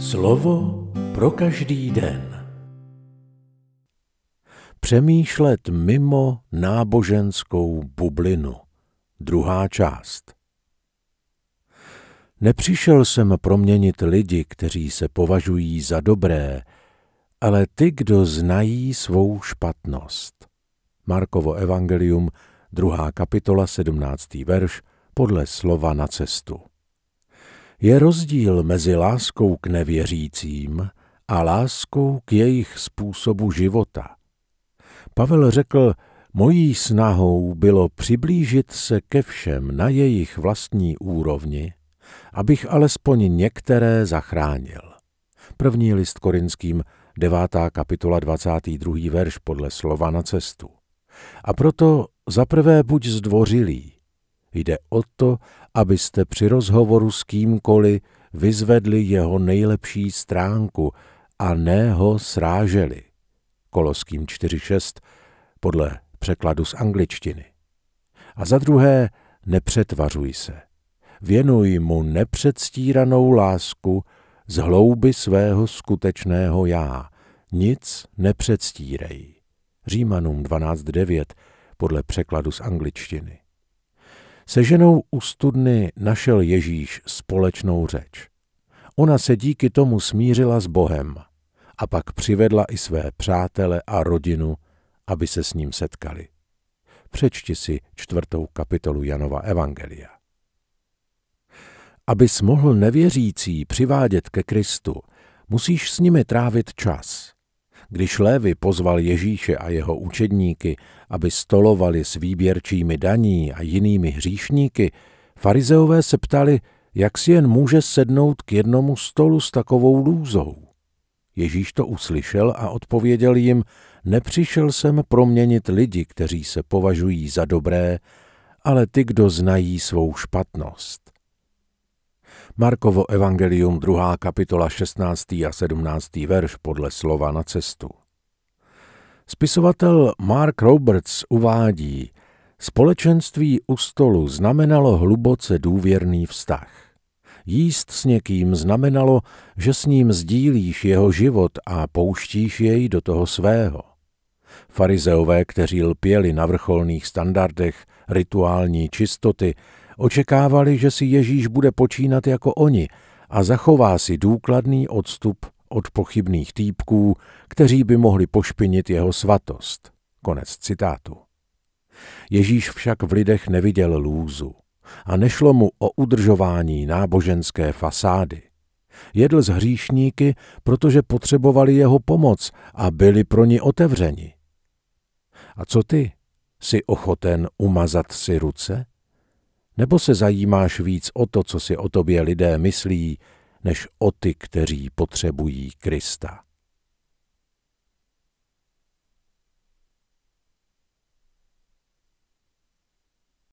Slovo pro každý den. Přemýšlet mimo náboženskou bublinu. Druhá část. Nepřišel jsem proměnit lidi, kteří se považují za dobré, ale ty, kdo znají svou špatnost. Markovo evangelium, druhá kapitola, 17. verš, podle slova na cestu. Je rozdíl mezi láskou k nevěřícím a láskou k jejich způsobu života. Pavel řekl, mojí snahou bylo přiblížit se ke všem na jejich vlastní úrovni, abych alespoň některé zachránil. První list korinským, 9. kapitola 22. verš podle slova na cestu. A proto zaprvé buď zdvořilý, Jde o to, abyste při rozhovoru s kýmkoliv vyzvedli jeho nejlepší stránku a ne ho sráželi. Koloským 4.6 podle překladu z angličtiny. A za druhé, nepřetvařuj se. Věnuj mu nepředstíranou lásku z hlouby svého skutečného já. Nic nepředstírej. Římanům 12.9 podle překladu z angličtiny. Se ženou u studny našel Ježíš společnou řeč. Ona se díky tomu smířila s Bohem a pak přivedla i své přátele a rodinu, aby se s ním setkali. Přečti si čtvrtou kapitolu Janova Evangelia. Abys mohl nevěřící přivádět ke Kristu, musíš s nimi trávit čas – když Lévy pozval Ježíše a jeho učedníky, aby stolovali s výběrčími daní a jinými hříšníky, farizeové se ptali, jak si jen může sednout k jednomu stolu s takovou lůzou. Ježíš to uslyšel a odpověděl jim, nepřišel jsem proměnit lidi, kteří se považují za dobré, ale ty, kdo znají svou špatnost. Markovo evangelium 2. kapitola 16. a 17. verš podle slova na cestu. Spisovatel Mark Roberts uvádí, společenství u stolu znamenalo hluboce důvěrný vztah. Jíst s někým znamenalo, že s ním sdílíš jeho život a pouštíš jej do toho svého – Farizeové, kteří lpěli na vrcholných standardech rituální čistoty, očekávali, že si Ježíš bude počínat jako oni a zachová si důkladný odstup od pochybných týpků, kteří by mohli pošpinit jeho svatost. Konec citátu. Ježíš však v lidech neviděl lůzu a nešlo mu o udržování náboženské fasády. Jedl s hříšníky, protože potřebovali jeho pomoc a byli pro ní otevřeni. A co ty? Jsi ochoten umazat si ruce? Nebo se zajímáš víc o to, co si o tobě lidé myslí, než o ty, kteří potřebují Krista?